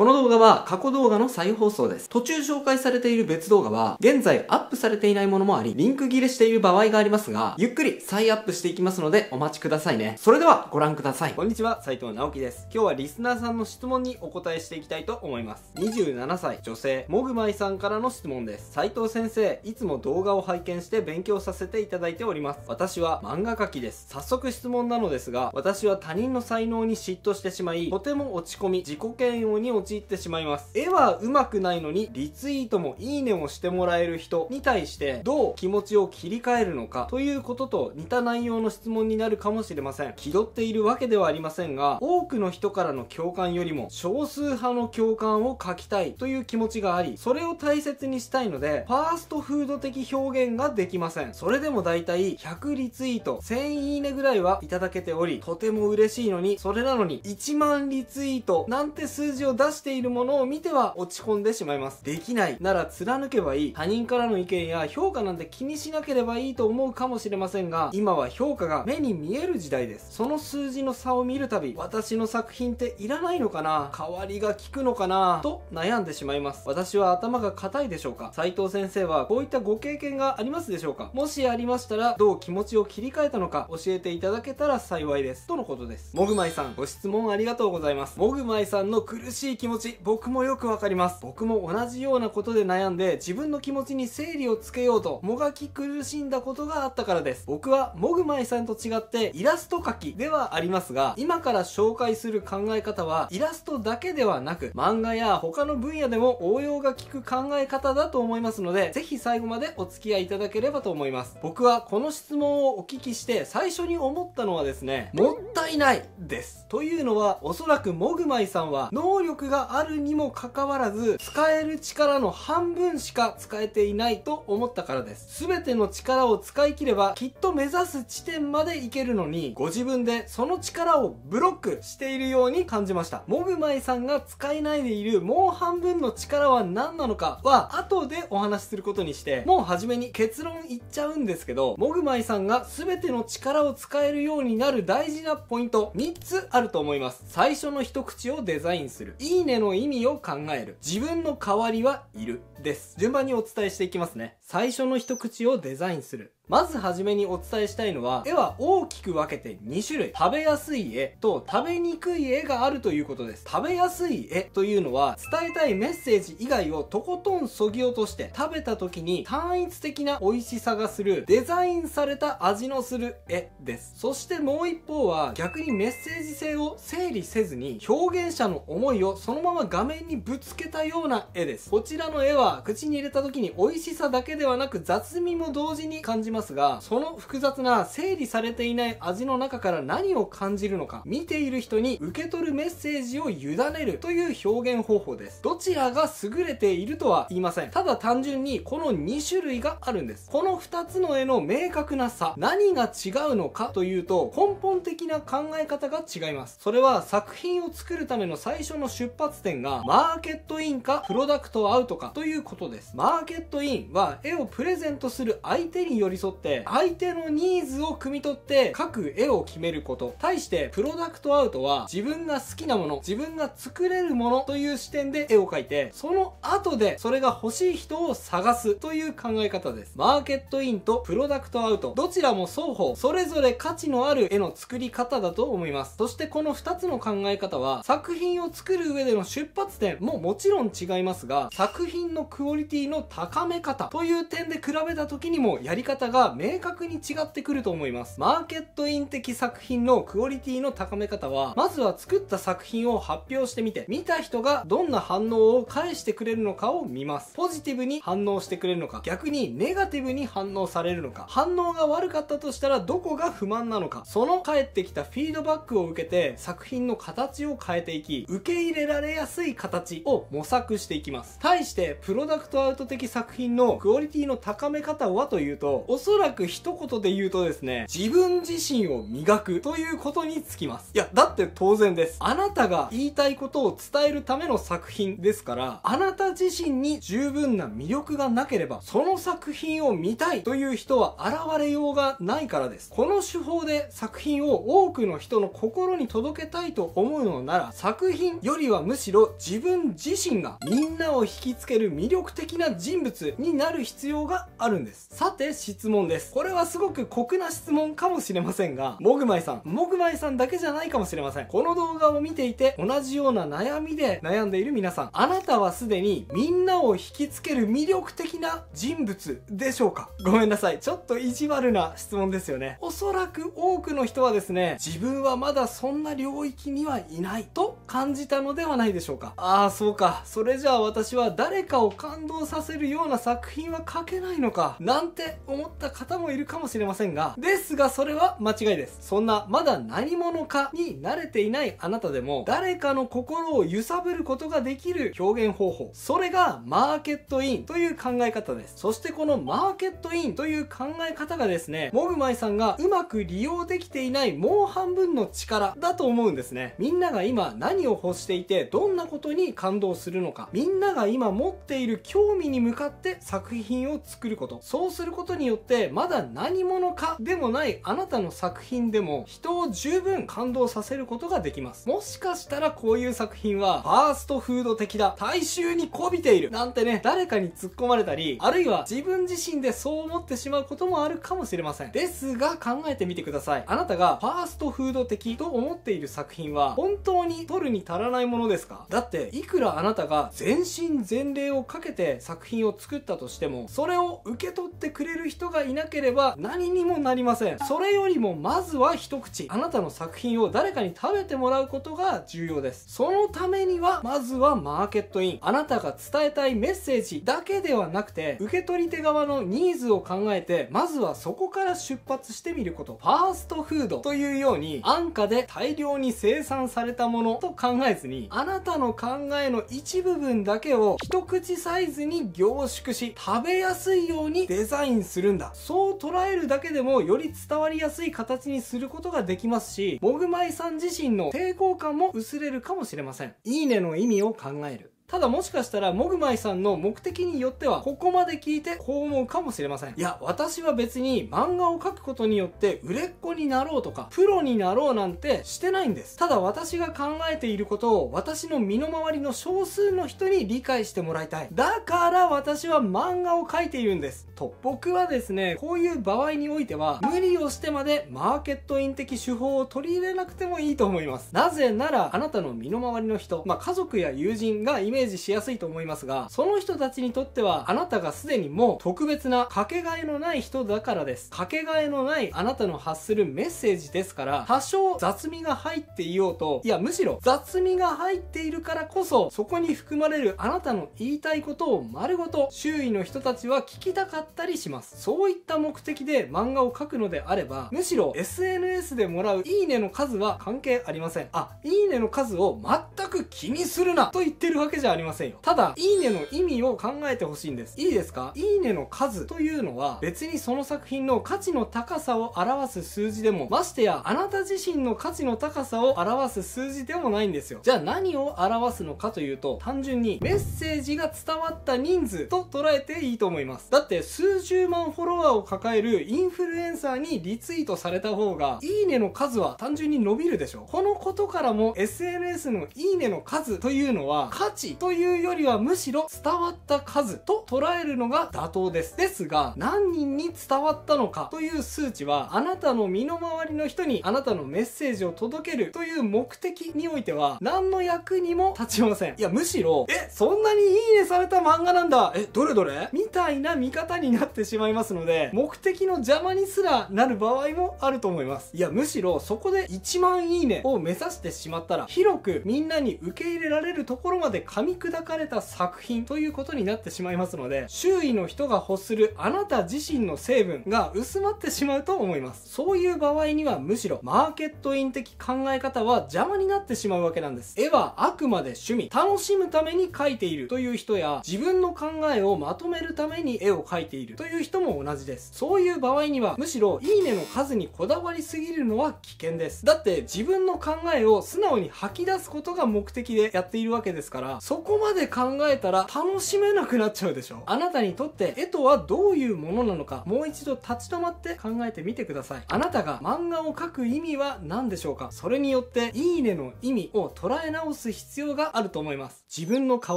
この動画は過去動画の再放送です。途中紹介されている別動画は、現在アップされていないものもあり、リンク切れしている場合がありますが、ゆっくり再アップしていきますのでお待ちくださいね。それではご覧ください。こんにちは、斉藤直樹です。今日はリスナーさんの質問にお答えしていきたいと思います。27歳、女性、もぐまいさんからの質問です。斉藤先生、いつも動画を拝見して勉強させていただいております。私は漫画描きです。早速質問なのですが、私は他人の才能に嫉妬してしまい、とても落ち込み、自己嫌悪に陥陥ってしまいます絵は上手くないのにリツイートもいいねもしてもらえる人に対してどう気持ちを切り替えるのかということと似た内容の質問になるかもしれません気取っているわけではありませんが多くの人からの共感よりも少数派の共感を書きたいという気持ちがありそれを大切にしたいのでファーストフード的表現ができませんそれでもだいたい100リツイート1000いいねぐらいはいただけておりとても嬉しいのにそれなのに1万リツイートなんて数字を出ししているものを見ては落ち込んでしまいます。できないなら貫けばいい。他人からの意見や評価なんて気にしなければいいと思うかもしれませんが、今は評価が目に見える時代です。その数字の差を見るたび、私の作品っていらないのかな代わりが効くのかなと悩んでしまいます。私は頭が硬いでしょうか斉藤先生はこういったご経験がありますでしょうかもしありましたら、どう気持ちを切り替えたのか教えていただけたら幸いです。とのことです。もぐまいさん、ご質問ありがとうございます。もぐまいさんの苦しい気持ち、僕もよくわかります。僕も同じようなことで悩んで、自分の気持ちに整理をつけようと、もがき苦しんだことがあったからです。僕は、もぐまイさんと違って、イラスト描きではありますが、今から紹介する考え方は、イラストだけではなく、漫画や他の分野でも応用が効く考え方だと思いますので、ぜひ最後までお付き合いいただければと思います。僕はこの質問をお聞きして、最初に思ったのはですね、もったいないです。というのは、おそらくもぐまいさんは、能力があるにもかかわらず、使える力の半分しか使えていないと思ったからです。全ての力を使い切れば、きっと目指す地点まで行けるのに、ご自分でその力をブロックしているように感じました。モグマイさんが使えないでいるもう半分の力は何なのかは、後でお話しすることにして、もう初めに結論言っちゃうんですけど、モグマイさんが全ての力を使えるようになる大事なポイント、3つあると思います。最初の一口をデザインする。いいいねの意味を考える。自分の代わりはいる。です。順番にお伝えしていきますね。最初の一口をデザインする。まずはじめにお伝えしたいのは、絵は大きく分けて2種類。食べやすい絵と食べにくい絵があるということです。食べやすい絵というのは、伝えたいメッセージ以外をとことんそぎ落として、食べた時に単一的な美味しさがする、デザインされた味のする絵です。そしてもう一方は、逆にメッセージ性を整理せずに、表現者の思いをそのまま画面にぶつけたような絵です。こちらの絵は、口に入れた時に美味しさだけでではなく雑味も同時に感じますが、その複雑な整理されていない味の中から何を感じるのか、見ている人に受け取るメッセージを委ねるという表現方法です。どちらが優れているとは言いません。ただ単純にこの2種類があるんです。この2つの絵の明確な差、何が違うのかというと、根本的な考え方が違います。それは作品を作るための最初の出発点が、マーケットインかプロダクトアウトかということです。マーケットインは絵をプレゼントする相手に寄り添って相手のニーズを汲み取って各絵を決めること対してプロダクトアウトは自分が好きなもの自分が作れるものという視点で絵を描いてその後でそれが欲しい人を探すという考え方ですマーケットインとプロダクトアウトどちらも双方それぞれ価値のある絵の作り方だと思いますそしてこの2つの考え方は作品を作る上での出発点ももちろん違いますが作品のクオリティの高め方というう点で比べた時にもやり方が明確に違ってくると思います。マーケットイン的作品のクオリティの高め方は、まずは作った作品を発表してみて、見た人がどんな反応を返してくれるのかを見ます。ポジティブに反応してくれるのか、逆にネガティブに反応されるのか、反応が悪かったとしたらどこが不満なのか、その返ってきたフィードバックを受けて作品の形を変えていき、受け入れられやすい形を模索していきます。対して、プロダクトアウト的作品のクオリティの高め方はというと、おそらく一言で言うとですね、自分自身を磨くということにつきます。いや、だって当然です。あなたが言いたいことを伝えるための作品ですから、あなた自身に十分な魅力がなければ、その作品を見たいという人は現れようがないからです。この手法で作品を多くの人の心に届けたいと思うのなら、作品よりはむしろ自分自身がみんなを引きつける魅力的な人物になる必要があるんですさて質問ですこれはすごく酷な質問かもしれませんがもぐまいさんもぐまいさんだけじゃないかもしれませんこの動画を見ていて同じような悩みで悩んでいる皆さんあなたはすでにみんなを引きつける魅力的な人物でしょうかごめんなさい。ちょっと意地悪な質問ですよね。おそらく多くの人はですね、自分はまだそんな領域にはいないと感じたのではないでしょうか。ああ、そうか。それじゃあ私は誰かを感動させるような作品は書けないのか、なんて思った方もいるかもしれませんが、ですがそれは間違いです。そんなまだ何者かに慣れていないあなたでも、誰かの心を揺さぶることができる表現方法、それがマーケットインという考え方です。そしてこのマーケットインという考え方がですね、モグマイさんがうまく利用できていないもう半分の力だと思うんですね。みんなが今何を欲していて、どんなことに感動するのか、みんなが今持っている興味に向かって作品を作ること。そうすることによって、まだ何者かでもないあなたの作品でも人を十分感動させることができます。もしかしたらこういう作品は、ファーストフード的だ。大衆に媚びている。なんてね、誰かに突っ込まれたり、あるいは自分自身でそう思ってしまうこともあるかもしれません。ですが、考えてみてください。あなたがファーストフード的と思っている作品は、本当に取るに足らないものですかだって、いくらあなたが全身全霊をかけて作品を作ったとしても、それを受け取ってくれる人がいなければ何にもなりません。それよりもまずは一口、あなたの作品を誰かに食べてもらうことが重要です。そのためには、まずはマーケットイン。あなたが伝えたいいメッセージだけではなくて、受け取り手側のニーズを考えて、まずはそこから出発してみること。ファーストフードというように、安価で大量に生産されたものと考えずに、あなたの考えの一部分だけを一口サイズに凝縮し、食べやすいようにデザインするんだ。そう捉えるだけでも、より伝わりやすい形にすることができますし、もぐまいさん自身の抵抗感も薄れるかもしれません。いいねの意味を考える。ただもしかしたら、モグマイさんの目的によっては、ここまで聞いてこう思うかもしれません。いや、私は別に漫画を描くことによって売れっ子になろうとか、プロになろうなんてしてないんです。ただ私が考えていることを、私の身の回りの少数の人に理解してもらいたい。だから私は漫画を描いているんです。と、僕はですね、こういう場合においては、無理をしてまでマーケットイン的手法を取り入れなくてもいいと思います。なぜなら、あなたの身の回りの人、まあ、家族や友人がイメージメージしやすいと思いますが、その人たちにとってはあなたがすでにもう特別なかけがえのない人だからです。かけがえのないあなたの発するメッセージですから、多少雑味が入っていようと、いやむしろ雑味が入っているからこそ、そこに含まれるあなたの言いたいことを丸ごと周囲の人たちは聞きたかったりします。そういった目的で漫画を描くのであれば、むしろ SNS でもらういいねの数は関係ありません。あ、いいねの数を全く気にするなと言ってるわけじゃゃありませんよ。ただ、いいねの意味を考えてほしいんです。いいですかいいねの数というのは、別にその作品の価値の高さを表す数字でも、ましてや、あなた自身の価値の高さを表す数字でもないんですよ。じゃあ何を表すのかというと、単純にメッセージが伝わった人数と捉えていいと思います。だって、数十万フォロワーを抱えるインフルエンサーにリツイートされた方が、いいねの数は単純に伸びるでしょ。このことからも SNS のいいねの数というのは価値というよりはむしろ伝わった数と捉えるのが妥当です。ですが、何人に伝わったのかという数値は、あなたの身の回りの人にあなたのメッセージを届けるという目的においては、何の役にも立ちません。いや、むしろ、え、そんなにいいねされた漫画なんだえ、どれどれみたいな見方になってしまいますので、目的の邪魔にすらなる場合もあると思います。いや、むしろそこで1万いいねを目指してしまったら、広くみんなに受け入れられるところまで噛みり砕かれた作品ということになってしまいますので、周囲の人が欲するあなた自身の成分が薄まってしまうと思います。そういう場合にはむしろマーケットイン的考え方は邪魔になってしまうわけなんです。絵はあくまで趣味、楽しむために描いているという人や、自分の考えをまとめるために絵を描いているという人も同じです。そういう場合にはむしろいいねの数にこだわりすぎるのは危険です。だって自分の考えを素直に吐き出すことが目的でやっているわけですから、そこまで考えたら楽しめなくなっちゃうでしょあなたにとって絵とはどういうものなのかもう一度立ち止まって考えてみてくださいあなたが漫画を描く意味は何でしょうかそれによっていいねの意味を捉え直す必要があると思います自分の代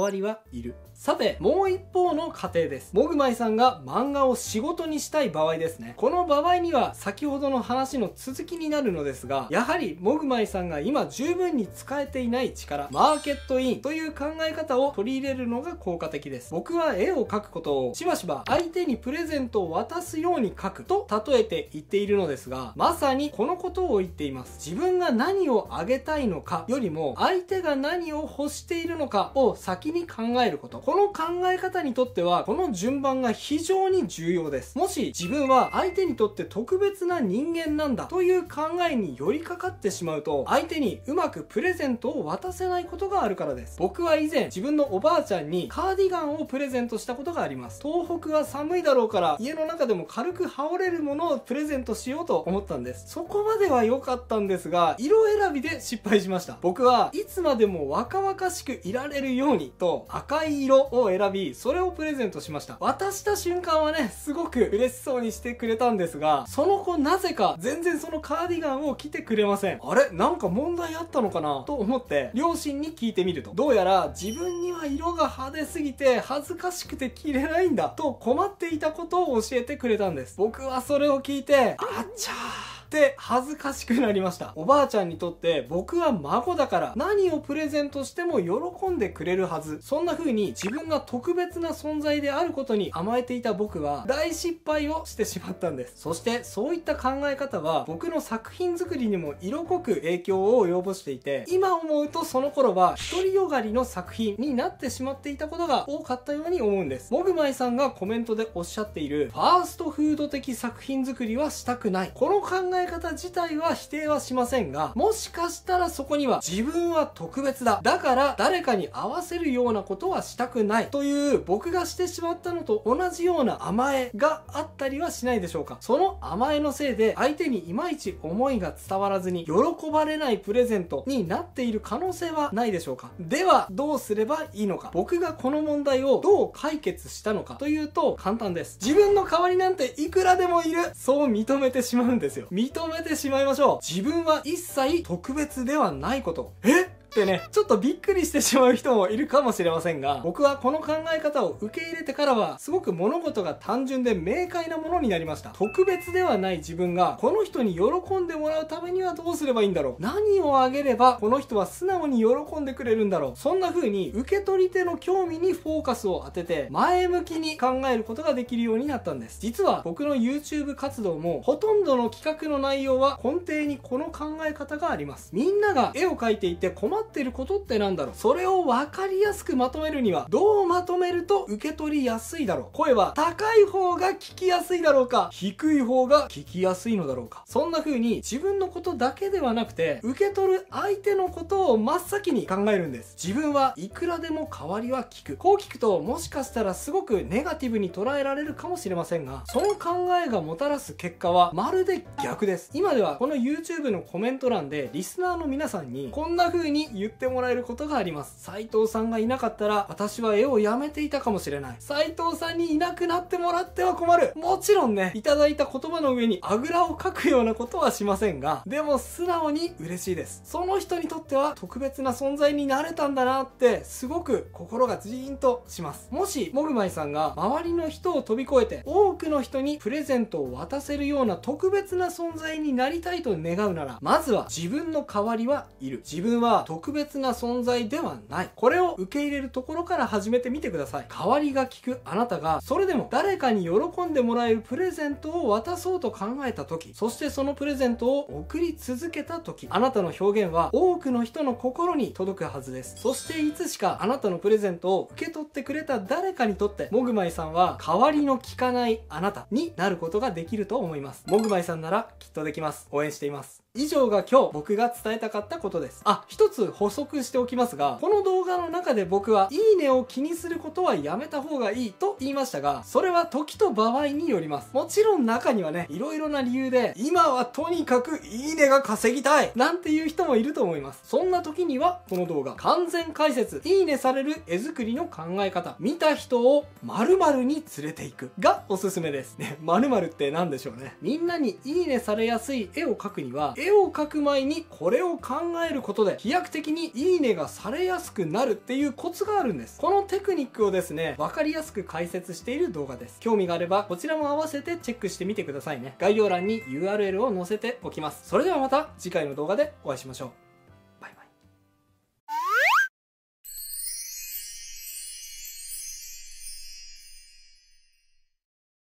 わりはいるさて、もう一方の過程です。もぐまいさんが漫画を仕事にしたい場合ですね。この場合には先ほどの話の続きになるのですが、やはりもぐまいさんが今十分に使えていない力、マーケットインという考え方を取り入れるのが効果的です。僕は絵を描くことをしばしば相手にプレゼントを渡すように描くと例えて言っているのですが、まさにこのことを言っています。自分が何をあげたいのかよりも相手が何を欲しているのかを先に考えること。この考え方にとっては、この順番が非常に重要です。もし自分は相手にとって特別な人間なんだという考えに寄りかかってしまうと、相手にうまくプレゼントを渡せないことがあるからです。僕は以前、自分のおばあちゃんにカーディガンをプレゼントしたことがあります。東北は寒いだろうから、家の中でも軽く羽織れるものをプレゼントしようと思ったんです。そこまでは良かったんですが、色選びで失敗しました。僕はいつまでも若々しくいられるようにと赤い色色を選び、それをプレゼントしました。渡した瞬間はね、すごく嬉しそうにしてくれたんですが、その子なぜか全然そのカーディガンを着てくれません。あれなんか問題あったのかなと思って、両親に聞いてみると。どうやら自分には色が派手すぎて恥ずかしくて着れないんだと困っていたことを教えてくれたんです。僕はそれを聞いて、あっちゃーって恥ずかしくなりました。おばあちゃんにとって僕は孫だから何をプレゼントしても喜んでくれるはず。そんな風に自分が特別な存在であることに甘えていた僕は大失敗をしてしまったんです。そしてそういった考え方は僕の作品作りにも色濃く影響を及ぼしていて、今思うとその頃は独りよがりの作品になってしまっていたことが多かったように思うんです。もぐまいさんがコメントでおっしゃっているファーストフード的作品作りはしたくない。この考ええ方自体は否定はしませんが、もしかしたらそこには自分は特別だ。だから誰かに合わせるようなことはしたくない。という僕がしてしまったのと同じような甘えがあったりはしないでしょうか。その甘えのせいで相手にいまいち思いが伝わらずに喜ばれないプレゼントになっている可能性はないでしょうか。では、どうすればいいのか。僕がこの問題をどう解決したのかというと簡単です。自分の代わりなんていくらでもいる。そう認めてしまうんですよ。認認めてしまいましょう。自分は一切特別ではないこと。えってね、ちょっとびっくりしてしまう人もいるかもしれませんが、僕はこの考え方を受け入れてからは、すごく物事が単純で明快なものになりました。特別ではない自分が、この人に喜んでもらうためにはどうすればいいんだろう。何をあげれば、この人は素直に喜んでくれるんだろう。そんな風に、受け取り手の興味にフォーカスを当てて、前向きに考えることができるようになったんです。実は僕の YouTube 活動も、ほとんどの企画の内容は根底にこの考え方があります。みんなが絵を描いていて困っってることってなんだろうそれを分かりやすくまとめるには、どうまとめると受け取りやすいだろう声は高い方が聞きやすいだろうか、低い方が聞きやすいのだろうか。そんな風に自分のことだけではなくて、受け取る相手のことを真っ先に考えるんです。自分はいくらでも代わりは聞く。こう聞くと、もしかしたらすごくネガティブに捉えられるかもしれませんが、その考えがもたらす結果はまるで逆です。今ではこの YouTube のコメント欄でリスナーの皆さんにこんな風に言ってもらえることがあります斉藤さんがいなかったら私は絵をやめていたかもしれない斉藤さんにいなくなってもらっては困るもちろんねいただいた言葉の上にあぐらをかくようなことはしませんがでも素直に嬉しいですその人にとっては特別な存在になれたんだなってすごく心がジーンとしますもしモルマイさんが周りの人を飛び越えて多くの人にプレゼントを渡せるような特別な存在になりたいと願うならまずは自分の代わりはいる自分は特別な存在ではない。これを受け入れるところから始めてみてください。代わりが利くあなたが、それでも誰かに喜んでもらえるプレゼントを渡そうと考えた時、そしてそのプレゼントを送り続けた時、あなたの表現は多くの人の心に届くはずです。そしていつしかあなたのプレゼントを受け取ってくれた誰かにとって、もぐまいさんは代わりの利かないあなたになることができると思います。もぐまいさんならきっとできます。応援しています。以上が今日僕が伝えたかったことです。あ、一つ補足しておきますが、この動画の中で僕は、いいねを気にすることはやめた方がいいと言いましたが、それは時と場合によります。もちろん中にはね、いろいろな理由で、今はとにかくいいねが稼ぎたいなんていう人もいると思います。そんな時には、この動画、完全解説、いいねされる絵作りの考え方、見た人を〇〇に連れていくがおすすめです。ね、〇〇って何でしょうね。みんなにいいねされやすい絵を描くには、絵を描く前にこれを考えることで飛躍的にいいねがされやすくなるっていうコツがあるんです。このテクニックをですね、分かりやすく解説している動画です。興味があればこちらも合わせてチェックしてみてくださいね。概要欄に URL を載せておきます。それではまた次回の動画でお会いしましょう。